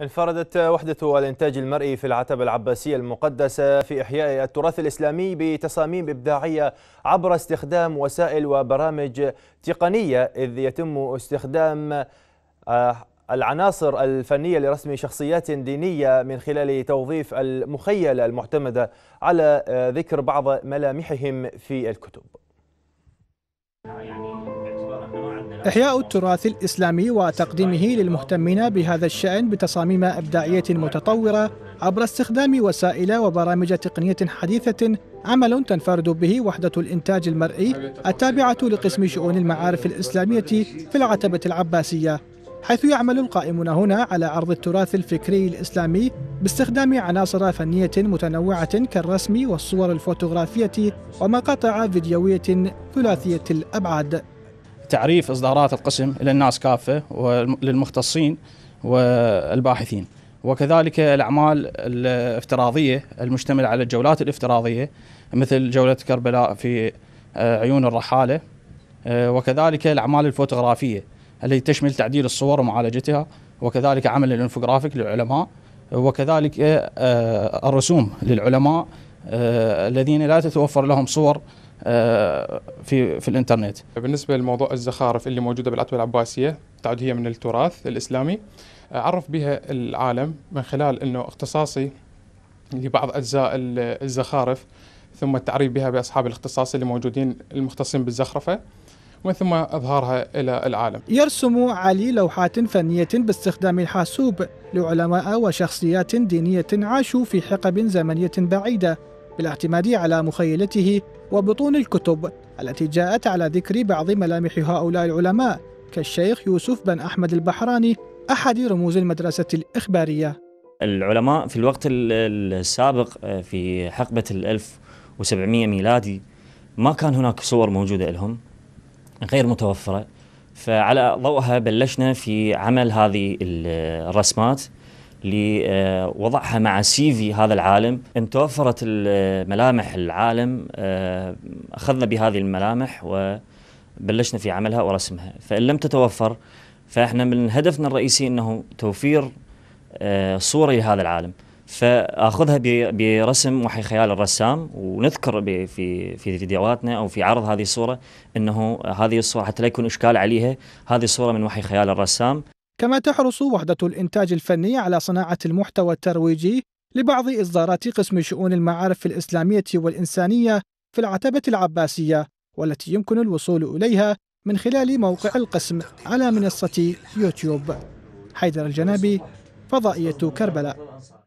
انفردت وحدة الإنتاج المرئي في العتبة العباسية المقدسة في إحياء التراث الإسلامي بتصاميم إبداعية عبر استخدام وسائل وبرامج تقنية إذ يتم استخدام آه، العناصر الفنية لرسم شخصيات دينية من خلال توظيف المخيلة المعتمدة على آه، ذكر بعض ملامحهم في الكتب يعني إحياء التراث الإسلامي وتقديمه للمهتمين بهذا الشأن بتصاميم إبداعية متطورة عبر استخدام وسائل وبرامج تقنية حديثة عمل تنفرد به وحدة الإنتاج المرئي التابعة لقسم شؤون المعارف الإسلامية في العتبة العباسية حيث يعمل القائمون هنا على عرض التراث الفكري الإسلامي باستخدام عناصر فنية متنوعة كالرسم والصور الفوتوغرافية ومقاطع فيديوية ثلاثية الأبعاد تعريف اصدارات القسم الى الناس كافه وللمختصين والباحثين وكذلك الاعمال الافتراضيه المشتمله على الجولات الافتراضيه مثل جوله كربلاء في آه، عيون الرحاله آه، وكذلك الاعمال الفوتوغرافيه التي تشمل تعديل الصور ومعالجتها وكذلك عمل الانفوجرافيك للعلماء وكذلك آه، الرسوم للعلماء الذين لا تتوفر لهم صور آه، في في الانترنت. بالنسبه لموضوع الزخارف اللي موجوده بالعتبه العباسيه هي من التراث الاسلامي آه، عرف بها العالم من خلال انه اختصاصي لبعض اجزاء الزخارف ثم التعريف بها باصحاب الاختصاص اللي موجودين المختصين بالزخرفه ومن ثم اظهارها الى العالم. يرسم علي لوحات فنيه باستخدام الحاسوب لعلماء وشخصيات دينيه عاشوا في حقب زمنيه بعيده بالاعتماد على مخيلته وبطون الكتب التي جاءت على ذكر بعض ملامح هؤلاء العلماء كالشيخ يوسف بن أحمد البحراني أحد رموز المدرسة الإخبارية العلماء في الوقت السابق آه، في حقبة الألف وسبعمية ميلادي ما كان هناك صور موجودة لهم غير متوفرة فعلى ضوءها بلشنا في عمل هذه الرسمات لوضعها مع سي في هذا العالم ان توفرت ملامح العالم آه، اخذنا بهذه الملامح وبلشنا في عملها ورسمها فان لم تتوفر فاحنا من هدفنا الرئيسي انه توفير آه، صوره لهذا العالم فاخذها برسم وحي خيال الرسام ونذكر في في فيديوهاتنا او في عرض هذه الصوره انه هذه الصوره حتى لا يكون اشكال عليها هذه الصوره من وحي خيال الرسام كما تحرص وحدة الإنتاج الفني على صناعة المحتوى الترويجي لبعض إصدارات قسم شؤون المعارف الإسلامية والإنسانية في العتبة العباسية والتي يمكن الوصول إليها من خلال موقع القسم على منصة يوتيوب حيدر الجنابي فضائية كربلاء